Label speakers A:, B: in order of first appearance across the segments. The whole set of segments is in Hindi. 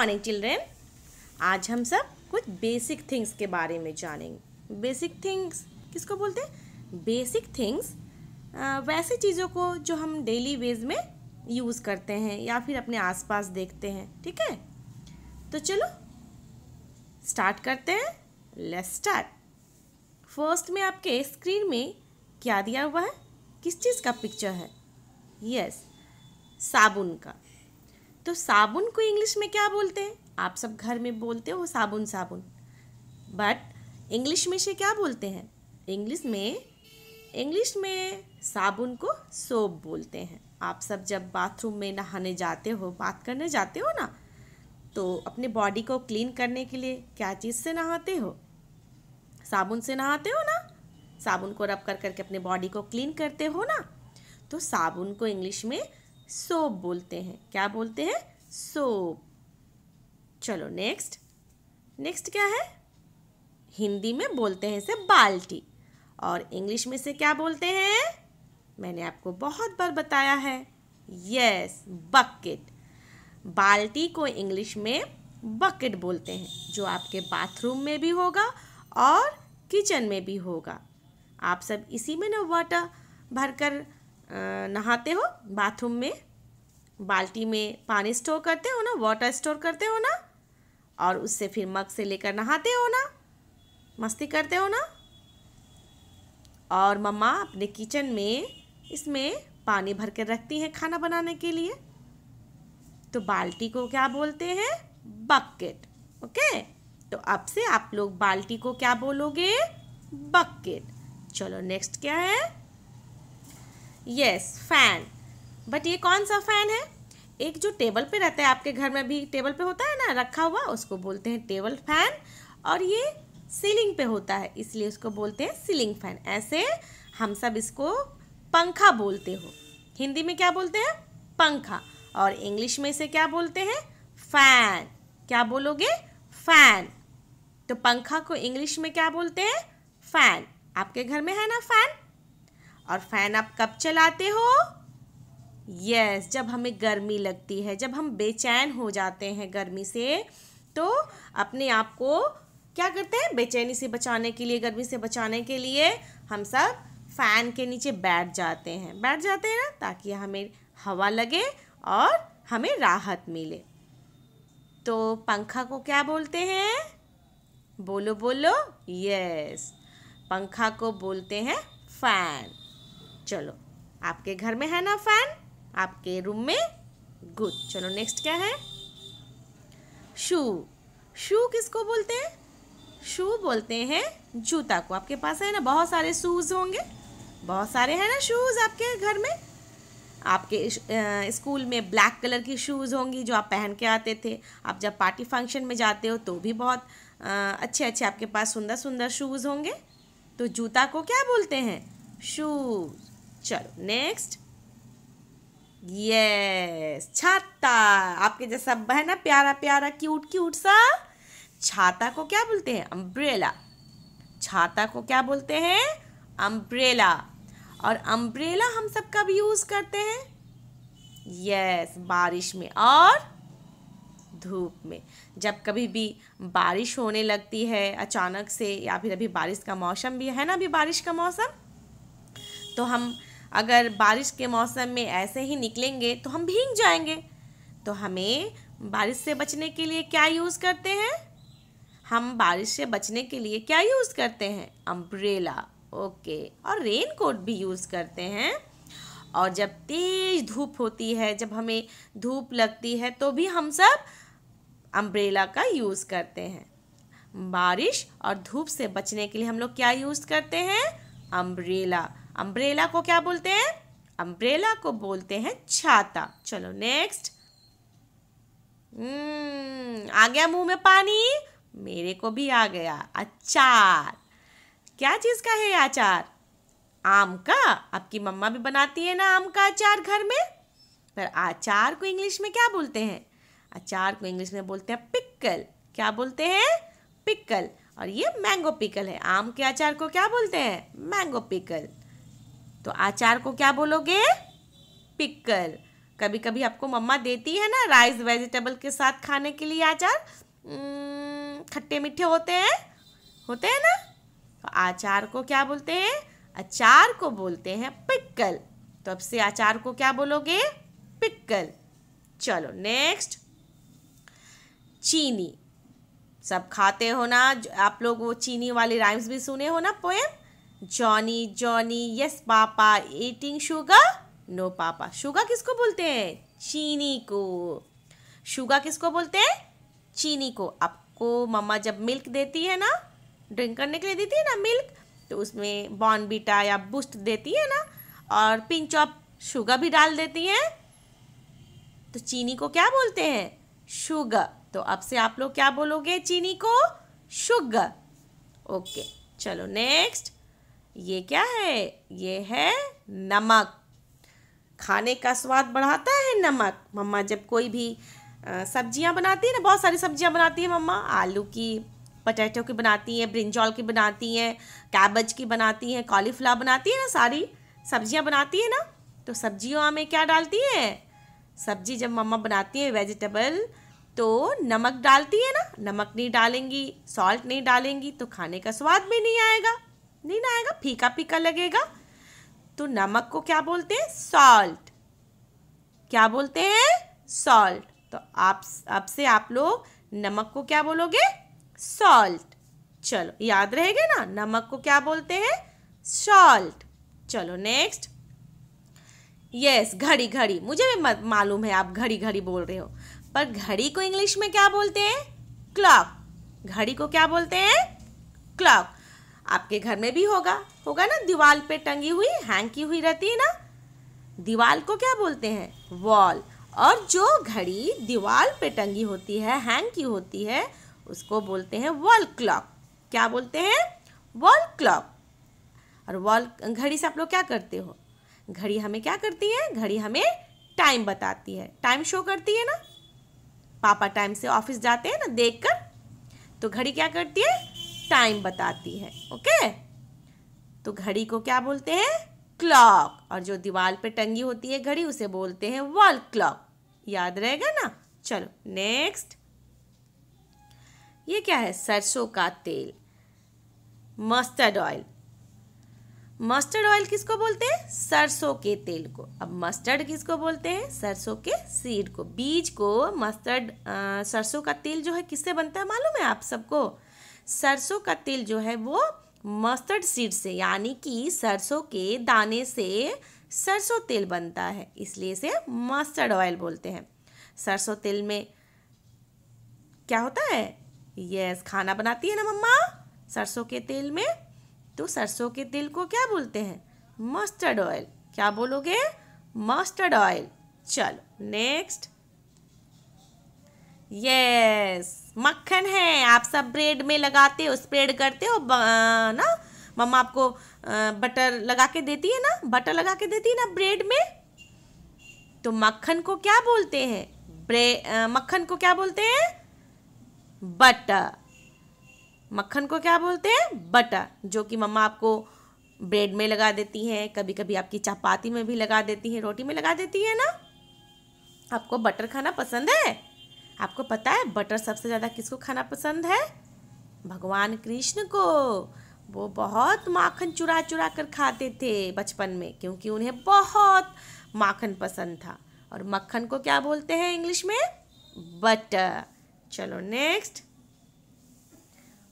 A: मॉर्निंग चिल्ड्रेन आज हम सब कुछ बेसिक थिंग्स के बारे में जानेंगे बेसिक थिंग्स किसको बोलते हैं बेसिक थिंग्स वैसे चीज़ों को जो हम डेली वेज में यूज़ करते हैं या फिर अपने आसपास देखते हैं ठीक है तो चलो स्टार्ट करते हैं लेट्स स्टार्ट फर्स्ट में आपके स्क्रीन में क्या दिया हुआ है किस चीज़ का पिक्चर है यस yes, साबुन का तो साबुन को इंग्लिश में क्या बोलते हैं आप सब घर में बोलते हो साबुन साबुन बट इंग्लिश में से क्या बोलते हैं इंग्लिश में इंग्लिश में साबुन को सोप बोलते हैं आप सब जब बाथरूम में नहाने जाते हो बात करने जाते हो ना तो अपने बॉडी को क्लीन करने के लिए क्या चीज़ से नहाते हो साबुन से नहाते हो ना साबुन को रब कर करके अपने बॉडी को क्लीन करते हो ना तो साबुन को इंग्लिश में सोप बोलते हैं क्या बोलते हैं सोप चलो नेक्स्ट नेक्स्ट क्या है हिंदी में बोलते हैं इसे बाल्टी और इंग्लिश में से क्या बोलते हैं मैंने आपको बहुत बार बताया है यस बकेट बाल्टी को इंग्लिश में बकेट बोलते हैं जो आपके बाथरूम में भी होगा और किचन में भी होगा आप सब इसी में ना वाटर भरकर नहाते हो बाथरूम में बाल्टी में पानी स्टोर करते हो ना वाटर स्टोर करते हो ना और उससे फिर मग से लेकर नहाते हो ना मस्ती करते हो ना और मम्मा अपने किचन में इसमें पानी भर कर रखती हैं खाना बनाने के लिए तो बाल्टी को क्या बोलते हैं बकेट ओके तो अब से आप लोग बाल्टी को क्या बोलोगे बकेट चलो नेक्स्ट क्या है यस फैन बट ये कौन सा फ़ैन है एक जो टेबल पे रहता है आपके घर में भी टेबल पे होता है ना रखा हुआ उसको बोलते हैं टेबल फैन और ये सीलिंग पे होता है इसलिए उसको बोलते हैं सीलिंग फैन ऐसे हम सब इसको पंखा बोलते हो हिंदी में क्या बोलते हैं पंखा और इंग्लिश में इसे क्या बोलते हैं फैन क्या बोलोगे फैन तो पंखा को इंग्लिश में क्या बोलते हैं फैन आपके घर में है ना फैन और फैन आप कब चलाते हो यस yes, जब हमें गर्मी लगती है जब हम बेचैन हो जाते हैं गर्मी से तो अपने आप को क्या करते हैं बेचैनी से बचाने के लिए गर्मी से बचाने के लिए हम सब फ़ैन के नीचे बैठ जाते हैं बैठ जाते हैं ना ताकि हमें हवा लगे और हमें राहत मिले तो पंखा को क्या बोलते हैं बोलो बोलो यस पंखा को बोलते हैं फ़ैन चलो आपके घर में है ना फ़ैन आपके रूम में गुड चलो नेक्स्ट क्या है शू शू किसको बोलते हैं शू बोलते हैं जूता को आपके पास है ना बहुत सारे शूज़ होंगे बहुत सारे हैं ना शूज़ आपके घर में आपके स्कूल में ब्लैक कलर की शूज़ होंगी जो आप पहन के आते थे आप जब पार्टी फंक्शन में जाते हो तो भी बहुत अच्छे अच्छे आपके पास सुंदर सुंदर शूज़ होंगे तो जूता को क्या बोलते हैं शूज़ चलो नेक्स्ट यस छाता आपके जैसा है ना प्यारा प्यारा क्यूट क्यूट सा छाता को क्या बोलते हैं अम्ब्रेला छाता को क्या बोलते हैं अम्ब्रेला और अम्ब्रेला हम सब कब यूज़ करते हैं यस बारिश में और धूप में जब कभी भी बारिश होने लगती है अचानक से या फिर अभी बारिश का मौसम भी है ना अभी बारिश का मौसम तो हम अगर बारिश के मौसम में ऐसे ही निकलेंगे तो हम भीग जाएंगे तो हमें बारिश से बचने के लिए क्या यूज़ करते हैं हम बारिश से बचने के लिए क्या यूज़ करते हैं अम्ब्रेला ओके और रेन कोट भी यूज़ करते हैं और जब तेज़ धूप होती है जब हमें धूप लगती है तो भी हम सब अम्ब्रेला का यूज़ करते हैं बारिश और धूप से बचने के लिए हम लोग क्या यूज़ करते हैं अम्ब्रेला अम्ब्रेला को क्या बोलते हैं अम्ब्रेला को बोलते हैं छाता चलो नेक्स्ट हम्म, आ गया मुंह में पानी मेरे को भी आ गया अचार क्या चीज़ का है अचार आम का आपकी मम्मा भी बनाती है ना आम का अचार घर में पर अचार को इंग्लिश में क्या बोलते हैं अचार को इंग्लिश में बोलते हैं पिकल क्या बोलते हैं पिकल और ये मैंगो पिकल है आम के अचार को क्या बोलते हैं मैंगो पिकल तो अचार को क्या बोलोगे पिक्कल कभी कभी आपको मम्मा देती है ना राइस वेजिटेबल के साथ खाने के लिए अचार खट्टे मीठे होते हैं होते हैं ना तो अचार को क्या बोलते हैं अचार को बोलते हैं पिक्कल तो अब से अचार को क्या बोलोगे पिक्कल चलो नेक्स्ट चीनी सब खाते हो ना आप लोग वो चीनी वाले राइम्स भी सुने हो ना poem Johnny Johnny yes papa eating sugar no papa sugar किसको बोलते हैं चीनी को Sugar किसको बोलते हैं चीनी को आपको मम्मा जब मिल्क देती है ना ड्रिंक करने के लिए देती है ना मिल्क तो उसमें बॉर्नबीटा या बूस्ट देती है ना और पिंच ऑफ शुगर भी डाल देती हैं तो चीनी को क्या बोलते हैं शुगर तो अब से आप लोग क्या बोलोगे चीनी को शुगर ओके चलो नेक्स्ट ये क्या है ये है नमक खाने का स्वाद बढ़ाता है नमक मम्मा जब कोई भी सब्जियां बनाती है ना बहुत सारी सब्जियां बनाती है मम्मा आलू की पटेटो की बनाती हैं ब्रिंजॉल की बनाती हैं कैबेज की बनाती हैं कॉलीफ्लावर बनाती है ना सारी सब्जियां बनाती है ना तो सब्जियों में क्या डालती है सब्जी जब मम्मा बनाती है वेजिटेबल तो नमक डालती है ना नमक नहीं डालेंगी सॉल्ट नहीं डालेंगी तो खाने का स्वाद भी नहीं आएगा नहीं ना आएगा फीका फीका लगेगा तो नमक को क्या बोलते हैं सॉल्ट क्या बोलते हैं सॉल्ट तो आप अब से आप लोग नमक को क्या बोलोगे सॉल्ट चलो याद रहेगा ना नमक को क्या बोलते हैं सॉल्ट चलो नेक्स्ट यस yes, घड़ी घड़ी मुझे भी मालूम है आप घड़ी घड़ी बोल रहे हो पर घड़ी को इंग्लिश में क्या बोलते हैं क्लॉक घड़ी को क्या बोलते हैं क्लॉक आपके घर में भी होगा होगा ना दीवार पे टंगी हुई हैंग की हुई रहती है ना दीवार को क्या बोलते हैं वॉल और जो घड़ी दीवार पे टंगी होती है हैंग की होती है उसको बोलते हैं वॉल क्लॉक क्या बोलते हैं वॉल क्लॉक और वॉल घड़ी से आप लोग क्या करते हो घड़ी हमें क्या करती है घड़ी हमें टाइम बताती है टाइम शो करती है ना पापा टाइम से ऑफिस जाते हैं ना देखकर तो घड़ी क्या करती है टाइम बताती है ओके तो घड़ी को क्या बोलते हैं क्लॉक और जो दीवार पे टंगी होती है घड़ी उसे बोलते हैं वॉल क्लॉक याद रहेगा ना चलो नेक्स्ट ये क्या है सरसों का तेल मस्टर्ड ऑयल मस्टर्ड ऑयल किसको बोलते हैं सरसों के तेल को अब मस्टर्ड किसको बोलते हैं सरसों के सीड को बीज को मस्टर्ड सरसों का तेल जो है किससे बनता है मालूम है आप सबको सरसों का तेल जो है वो मस्टर्ड सीड से यानी कि सरसों के दाने से सरसों तेल बनता है इसलिए इसे मस्टर्ड ऑयल बोलते हैं सरसों तेल में क्या होता है यस खाना बनाती है ना मम्मा सरसों के तेल में तो सरसों के तेल को क्या बोलते हैं मस्टर्ड ऑयल क्या बोलोगे मस्टर्ड ऑयल चलो नेक्स्ट यस मक्खन है आप सब ब्रेड में लगाते हो स्प्रेड करते हो ना मम्मा आपको बटर लगा के देती है ना बटर लगा के देती है ना ब्रेड में तो मक्खन को क्या बोलते हैं मक्खन को क्या बोलते हैं बटर मक्खन को क्या बोलते हैं बटर जो कि मम्मा आपको ब्रेड में लगा देती हैं कभी कभी आपकी चपाती में भी लगा देती हैं रोटी में लगा देती है ना आपको बटर खाना पसंद है आपको पता है बटर सबसे ज़्यादा किसको खाना पसंद है भगवान कृष्ण को वो बहुत माखन चुरा चुरा कर खाते थे बचपन में क्योंकि उन्हें बहुत माखन पसंद था और मक्खन को क्या बोलते हैं इंग्लिश में बटर चलो नेक्स्ट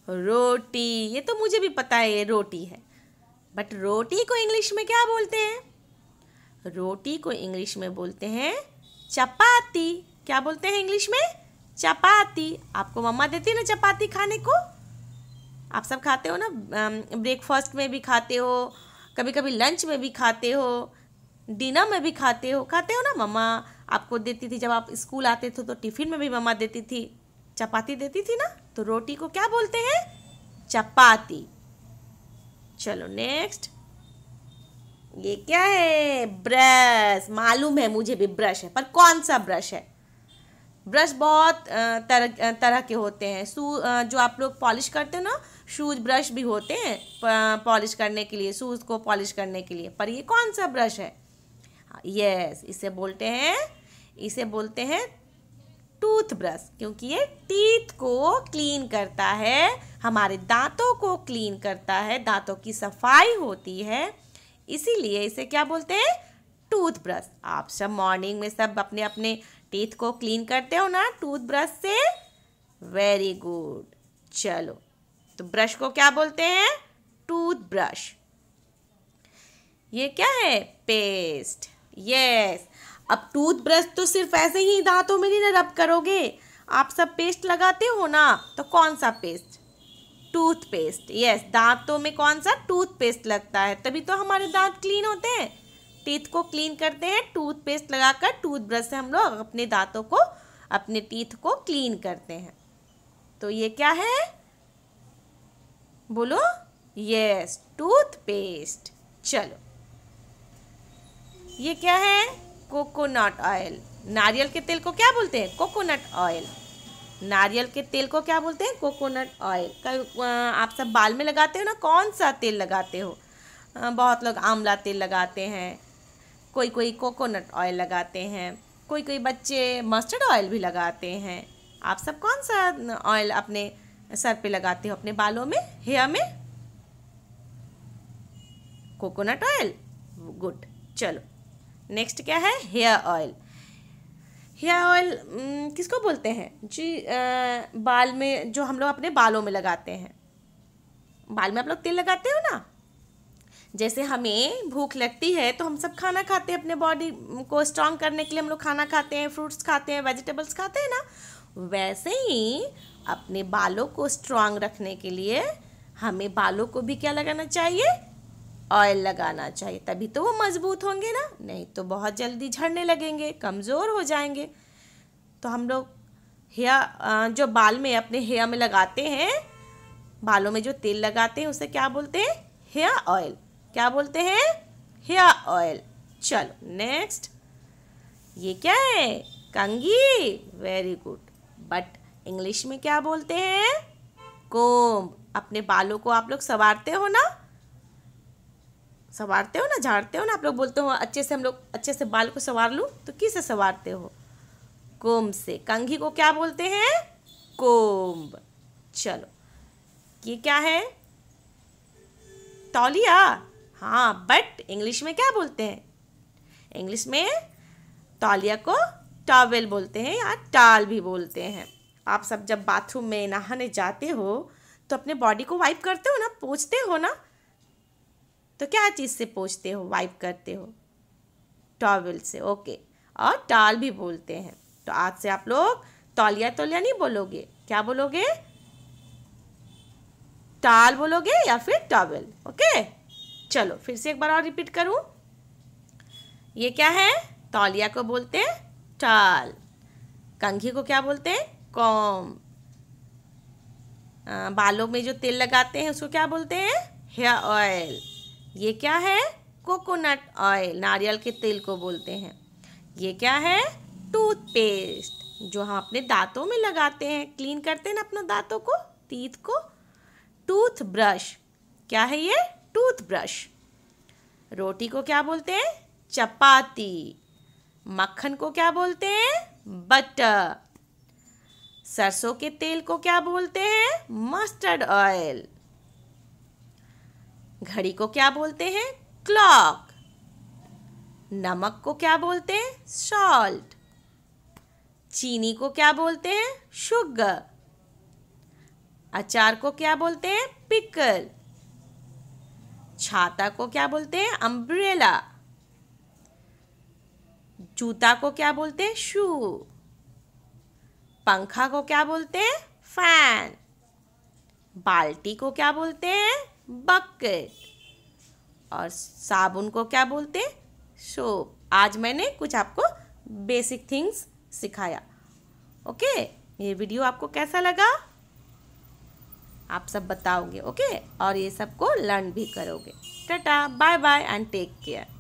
A: रोटी ये तो मुझे भी पता है ये रोटी है बट रोटी को इंग्लिश में क्या बोलते हैं रोटी को इंग्लिश में बोलते हैं चपाती क्या बोलते हैं इंग्लिश में चपाती आपको मम्मा देती है ना चपाती खाने को आप सब खाते हो ना ब्रेकफास्ट में भी खाते हो कभी कभी लंच में भी खाते हो डिनर में भी खाते हो खाते हो ना मम्मा आपको देती थी जब आप स्कूल आते थे तो टिफ़िन में भी मम्मा देती थी चपाती देती थी ना तो रोटी को क्या बोलते हैं चपाती चलो नेक्स्ट ये क्या है ब्रश मालूम है मुझे भी ब्रश है पर कौन सा ब्रश है ब्रश बहुत तरह तरह के होते हैं शू जो आप लोग पॉलिश करते हैं ना शूज ब्रश भी होते हैं पॉलिश करने के लिए शूज़ को पॉलिश करने के लिए पर ये कौन सा ब्रश है यस इसे बोलते हैं इसे बोलते हैं टूथब्रश क्योंकि ये टीथ को क्लीन करता है हमारे दांतों को क्लीन करता है दांतों की सफाई होती है इसीलिए इसे क्या बोलते हैं टूथब्रश आप सब मॉर्निंग में सब अपने अपने टीथ को क्लीन करते हो ना टूथब्रश से वेरी गुड चलो तो ब्रश को क्या बोलते हैं टूथब्रश ये क्या है पेस्ट यस अब टूथब्रश तो सिर्फ ऐसे ही दांतों में नहीं ना रब करोगे आप सब पेस्ट लगाते हो ना तो कौन सा पेस्ट टूथपेस्ट यस दांतों में कौन सा टूथपेस्ट लगता है तभी तो हमारे दांत क्लीन होते हैं टीथ को क्लीन करते हैं टूथपेस्ट लगाकर टूथब्रश से हम लोग अपने दांतों को अपने टीथ को क्लीन करते हैं तो ये क्या है बोलो यस टूथपेस्ट चलो ये क्या है कोकोनट ऑयल नारियल के तेल को क्या बोलते हैं कोकोनट ऑयल नारियल के तेल को क्या बोलते हैं कोकोनट ऑयल आप सब बाल में लगाते हो ना कौन सा तेल लगाते हो बहुत लोग आंवला तेल लगाते हैं कोई कोई कोकोनट ऑयल लगाते हैं कोई कोई बच्चे मस्टर्ड ऑयल भी लगाते हैं आप सब कौन सा ऑयल अपने सर पे लगाते हो अपने बालों में हेयर में कोकोनट ऑयल गुड चलो नेक्स्ट क्या है हेयर ऑयल हेयर ऑयल किसको बोलते हैं जी आ, बाल में जो हम लोग अपने बालों में लगाते हैं बाल में आप लोग तेल लगाते हो ना जैसे हमें भूख लगती है तो हम सब खाना खाते हैं अपने बॉडी को स्ट्रांग करने के लिए हम लोग खाना खाते हैं फ्रूट्स खाते हैं वेजिटेबल्स खाते हैं ना वैसे ही अपने बालों को स्ट्रांग रखने के लिए हमें बालों को भी क्या लगाना चाहिए ऑयल लगाना चाहिए तभी तो वो मजबूत होंगे ना नहीं तो बहुत जल्दी झड़ने लगेंगे कमज़ोर हो जाएंगे तो हम लोग हेयर जो बाल में अपने हेयर में लगाते हैं बालों में जो तेल लगाते हैं उसे क्या बोलते हैं हेयर ऑयल क्या बोलते हैं हेयर ऑयल चलो नेक्स्ट ये क्या है कंगी वेरी गुड बट इंग्लिश में क्या बोलते हैं कोम अपने बालों को आप लोग संवारते हो ना संवारते हो ना झाड़ते हो ना आप लोग बोलते हो अच्छे से हम लोग अच्छे से बाल को संवार लूँ तो किसे संवारते हो कोम से कंघी को क्या बोलते हैं कोम्ब चलो ये क्या है तौलिया हाँ बट इंग्लिश में क्या बोलते हैं इंग्लिश में तौलिया को टॉवेल बोलते हैं या टाल भी बोलते हैं आप सब जब बाथरूम में नहाने जाते हो तो अपने बॉडी को वाइप करते हो ना पोछते हो ना तो क्या चीज़ से पोछते हो वाइप करते हो टॉवेल से ओके और टाल भी बोलते हैं तो आज से आप लोग तौलिया तौलिया नहीं बोलोगे क्या बोलोगे टाल बोलोगे या फिर टॉवेल ओके चलो फिर से एक बार और रिपीट करूं ये क्या है तौलिया को बोलते हैं टाल कंघी को क्या बोलते हैं कॉम बालों में जो तेल लगाते हैं उसको क्या बोलते हैं हेयर ऑयल ये क्या है कोकोनट ऑयल नारियल के तेल को बोलते हैं ये क्या है टूथपेस्ट जो हम अपने दांतों में लगाते हैं क्लीन करते हैं ना अपने दांतों को तीत को टूथ ब्रश क्या है ये टूथब्रश रोटी को क्या बोलते हैं चपाती मक्खन को क्या बोलते हैं बटर सरसों के तेल को क्या बोलते हैं मस्टर्ड ऑयल घड़ी को क्या बोलते हैं क्लॉक नमक को क्या बोलते हैं सॉल्ट चीनी को क्या बोलते हैं शुगर अचार को क्या बोलते हैं पिकल छाता को क्या बोलते हैं अम्ब्रेला जूता को क्या बोलते हैं शू पंखा को क्या बोलते हैं फैन बाल्टी को क्या बोलते हैं बकेट और साबुन को क्या बोलते हैं सोप आज मैंने कुछ आपको बेसिक थिंग्स सिखाया ओके ये वीडियो आपको कैसा लगा आप सब बताओगे ओके और ये सबको लर्न भी करोगे टाटा bye bye and take care